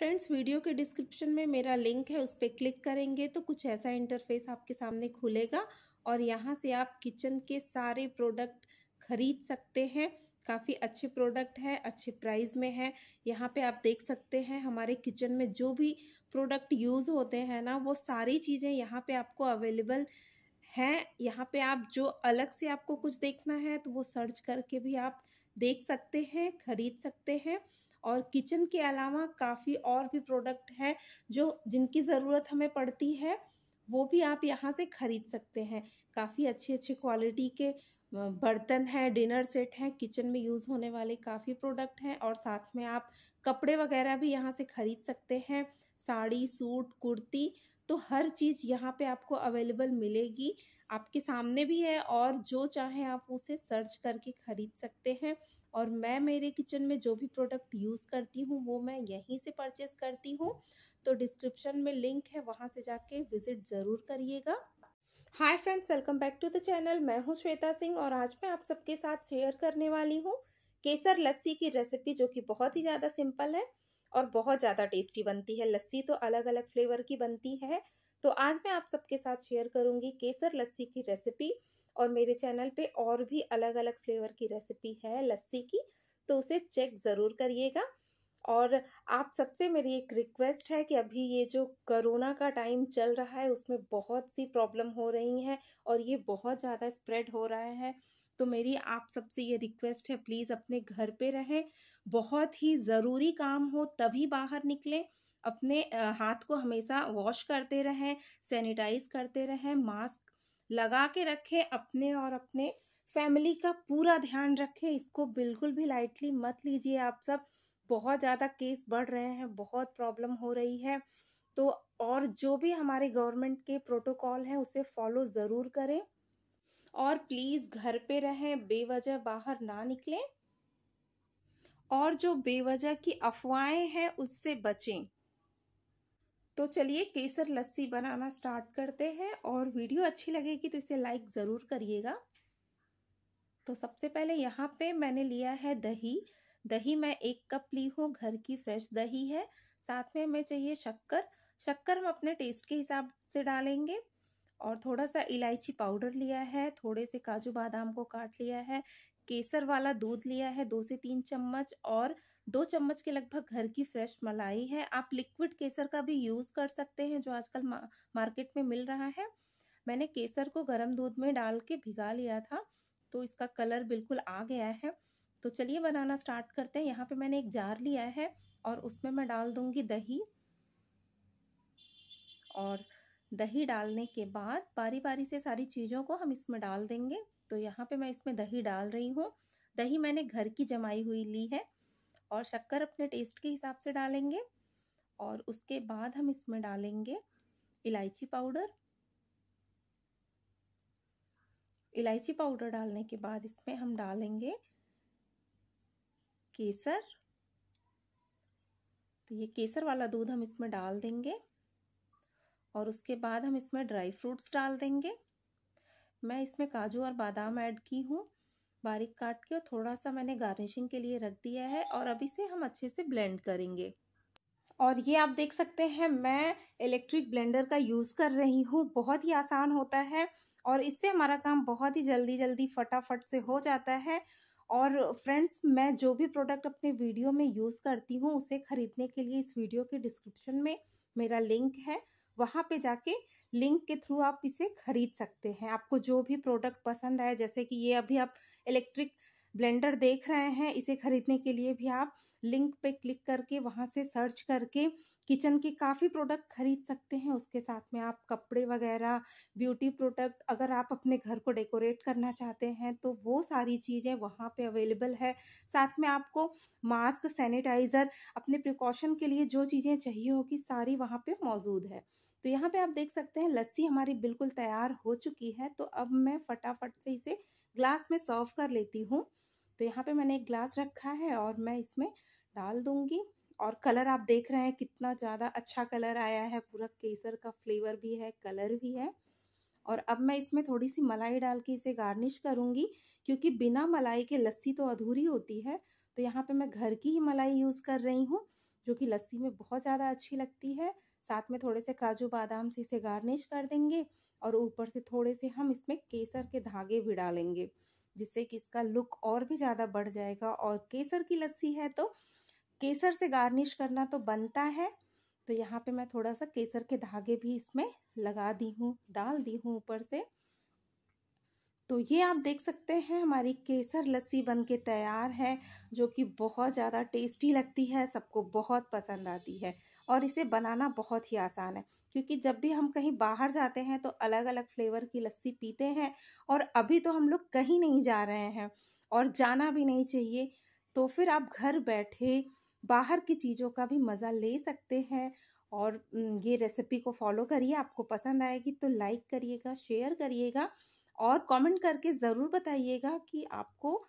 friends video के description में मेरा लिंक है उस पर क्लिक करेंगे तो कुछ ऐसा इंटरफेस आपके सामने खुलेगा और यहाँ से आप किचन के सारे प्रोडक्ट खरीद सकते हैं काफ़ी अच्छे प्रोडक्ट हैं अच्छे प्राइस में है यहाँ पे आप देख सकते हैं हमारे किचन में जो भी प्रोडक्ट यूज़ होते हैं ना वो सारी चीज़ें यहाँ पे आपको अवेलेबल हैं यहाँ पे आप जो अलग से आपको कुछ देखना है तो वो सर्च करके भी आप देख सकते हैं खरीद सकते हैं और किचन के अलावा काफ़ी और भी प्रोडक्ट हैं जो जिनकी ज़रूरत हमें पड़ती है वो भी आप यहाँ से ख़रीद सकते हैं काफ़ी अच्छी अच्छी क्वालिटी के बर्तन हैं डिनर सेट हैं किचन में यूज़ होने वाले काफ़ी प्रोडक्ट हैं और साथ में आप कपड़े वगैरह भी यहाँ से ख़रीद सकते हैं साड़ी सूट कुर्ती तो हर चीज़ यहाँ पे आपको अवेलेबल मिलेगी आपके सामने भी है और जो चाहे आप उसे सर्च करके ख़रीद सकते हैं और मैं मेरे किचन में जो भी प्रोडक्ट यूज़ करती हूँ वो मैं यहीं से परचेज़ करती हूँ तो डिस्क्रिप्शन में लिंक है वहाँ से जाके विज़िट ज़रूर करिएगा hi friends welcome back to the channel मैं हूँ श्वेता सिंह और आज मैं आप सबके साथ शेयर करने वाली हूँ केसर लस्सी की रेसिपी जो कि बहुत ही ज़्यादा सिंपल है और बहुत ज़्यादा टेस्टी बनती है लस्सी तो अलग अलग फ्लेवर की बनती है तो आज मैं आप सबके साथ शेयर करूंगी केसर लस्सी की रेसिपी और मेरे चैनल पे और भी अलग अलग फ्लेवर की रेसिपी है लस्सी की तो उसे चेक ज़रूर करिएगा और आप सबसे मेरी एक रिक्वेस्ट है कि अभी ये जो करोना का टाइम चल रहा है उसमें बहुत सी प्रॉब्लम हो रही हैं और ये बहुत ज़्यादा स्प्रेड हो रहा है तो मेरी आप सबसे ये रिक्वेस्ट है प्लीज़ अपने घर पे रहें बहुत ही ज़रूरी काम हो तभी बाहर निकलें अपने हाथ को हमेशा वॉश करते रहें सैनिटाइज करते रहें मास्क लगा के रखें अपने और अपने फैमिली का पूरा ध्यान रखें इसको बिल्कुल भी लाइटली मत लीजिए आप सब बहुत ज़्यादा केस बढ़ रहे हैं बहुत प्रॉब्लम हो रही है तो और जो भी हमारे गवर्नमेंट के प्रोटोकॉल हैं उसे फॉलो ज़रूर करें और प्लीज़ घर पे रहें बेवजह बाहर ना निकलें और जो बेवजह की अफवाहें हैं उससे बचें तो चलिए केसर लस्सी बनाना स्टार्ट करते हैं और वीडियो अच्छी लगेगी तो इसे लाइक ज़रूर करिएगा तो सबसे पहले यहाँ पे मैंने लिया है दही दही मैं एक कप ली हूँ घर की फ्रेश दही है साथ में हमें चाहिए शक्कर शक्कर हम अपने टेस्ट के हिसाब से डालेंगे और थोड़ा सा इलायची पाउडर लिया है थोड़े से काजू बादाम को काट लिया है केसर वाला दूध लिया है दो से तीन चम्मच और दो चम्मच के लगभग घर की फ्रेश मलाई है आप लिक्विड केसर का भी यूज़ कर सकते हैं जो आजकल मार्केट में मिल रहा है मैंने केसर को गर्म दूध में डाल के भिगा लिया था तो इसका कलर बिल्कुल आ गया है तो चलिए बनाना स्टार्ट करते हैं यहाँ पे मैंने एक जार लिया है और उसमें मैं डाल दूँगी दही और दही डालने के बाद बारी बारी से सारी चीज़ों को हम इसमें डाल देंगे तो यहाँ पे मैं इसमें दही डाल रही हूँ दही मैंने घर की जमाई हुई ली है और शक्कर अपने टेस्ट के हिसाब से डालेंगे और उसके बाद हम इसमें डालेंगे इलायची पाउडर इलायची पाउडर डालने के बाद इसमें हम डालेंगे केसर तो ये केसर वाला दूध हम इसमें डाल देंगे और उसके बाद हम इसमें ड्राई फ्रूट्स डाल देंगे मैं इसमें काजू और बादाम ऐड की हूँ बारीक काट के और थोड़ा सा मैंने गार्निशिंग के लिए रख दिया है और अब इसे हम अच्छे से ब्लेंड करेंगे और ये आप देख सकते हैं मैं इलेक्ट्रिक ब्लेंडर का यूज़ कर रही हूँ बहुत ही आसान होता है और इससे हमारा काम बहुत ही जल्दी जल्दी फटाफट से हो जाता है और फ्रेंड्स मैं जो भी प्रोडक्ट अपने वीडियो में यूज़ करती हूँ उसे ख़रीदने के लिए इस वीडियो के डिस्क्रिप्शन में मेरा लिंक है वहाँ पे जाके लिंक के थ्रू आप इसे खरीद सकते हैं आपको जो भी प्रोडक्ट पसंद आए जैसे कि ये अभी आप इलेक्ट्रिक ब्लेंडर देख रहे हैं इसे ख़रीदने के लिए भी आप लिंक पे क्लिक करके वहाँ से सर्च करके किचन के काफ़ी प्रोडक्ट खरीद सकते हैं उसके साथ में आप कपड़े वगैरह ब्यूटी प्रोडक्ट अगर आप अपने घर को डेकोरेट करना चाहते हैं तो वो सारी चीज़ें वहाँ पे अवेलेबल है साथ में आपको मास्क सैनिटाइज़र अपने प्रिकॉशन के लिए जो चीज़ें चाहिए होगी सारी वहाँ पे मौजूद है तो यहाँ पे आप देख सकते हैं लस्सी हमारी बिल्कुल तैयार हो चुकी है तो अब मैं फटाफट से इसे ग्लास में सर्व कर लेती हूँ तो यहाँ पे मैंने एक ग्लास रखा है और मैं इसमें डाल दूँगी और कलर आप देख रहे हैं कितना ज़्यादा अच्छा कलर आया है पूरा केसर का फ्लेवर भी है कलर भी है और अब मैं इसमें थोड़ी सी मलाई डाल के इसे गार्निश करूँगी क्योंकि बिना मलाई के लस्सी तो अधूरी होती है तो यहाँ पे मैं घर की ही मलाई यूज़ कर रही हूँ जो कि लस्सी में बहुत ज़्यादा अच्छी लगती है साथ में थोड़े से काजू बादाम से इसे गार्निश कर देंगे और ऊपर से थोड़े से हम इसमें केसर के धागे भी डालेंगे जिससे कि इसका लुक और भी ज़्यादा बढ़ जाएगा और केसर की लस्सी है तो केसर से गार्निश करना तो बनता है तो यहाँ पे मैं थोड़ा सा केसर के धागे भी इसमें लगा दी हूँ डाल दी हूँ ऊपर से तो ये आप देख सकते हैं हमारी केसर लस्सी बन के तैयार है जो कि बहुत ज़्यादा टेस्टी लगती है सबको बहुत पसंद आती है और इसे बनाना बहुत ही आसान है क्योंकि जब भी हम कहीं बाहर जाते हैं तो अलग अलग फ्लेवर की लस्सी पीते हैं और अभी तो हम लोग कहीं नहीं जा रहे हैं और जाना भी नहीं चाहिए तो फिर आप घर बैठे बाहर की चीज़ों का भी मज़ा ले सकते हैं और ये रेसिपी को फॉलो करिए आपको पसंद आएगी तो लाइक करिएगा शेयर करिएगा और कमेंट करके ज़रूर बताइएगा कि आपको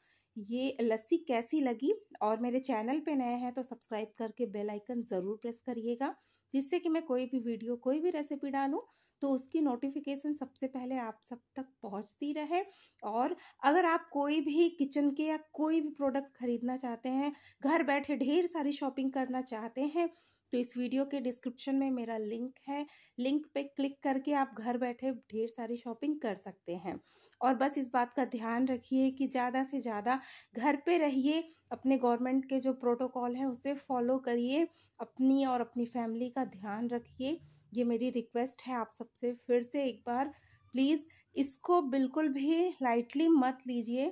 ये लस्सी कैसी लगी और मेरे चैनल पे नए हैं तो सब्सक्राइब करके बेल आइकन ज़रूर प्रेस करिएगा जिससे कि मैं कोई भी वीडियो कोई भी रेसिपी डालूं तो उसकी नोटिफिकेशन सबसे पहले आप सब तक पहुंचती रहे और अगर आप कोई भी किचन के या कोई भी प्रोडक्ट खरीदना चाहते हैं घर बैठे ढेर सारी शॉपिंग करना चाहते हैं तो इस वीडियो के डिस्क्रिप्शन में मेरा लिंक है लिंक पे क्लिक करके आप घर बैठे ढेर सारी शॉपिंग कर सकते हैं और बस इस बात का ध्यान रखिए कि ज़्यादा से ज़्यादा घर पे रहिए अपने गवर्नमेंट के जो प्रोटोकॉल है उसे फॉलो करिए अपनी और अपनी फैमिली का ध्यान रखिए ये मेरी रिक्वेस्ट है आप सबसे फिर से एक बार प्लीज़ इसको बिल्कुल भी लाइटली मत लीजिए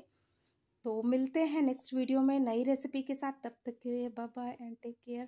तो मिलते हैं नेक्स्ट वीडियो में नई रेसिपी के साथ तब तक के लिए bye bye and take care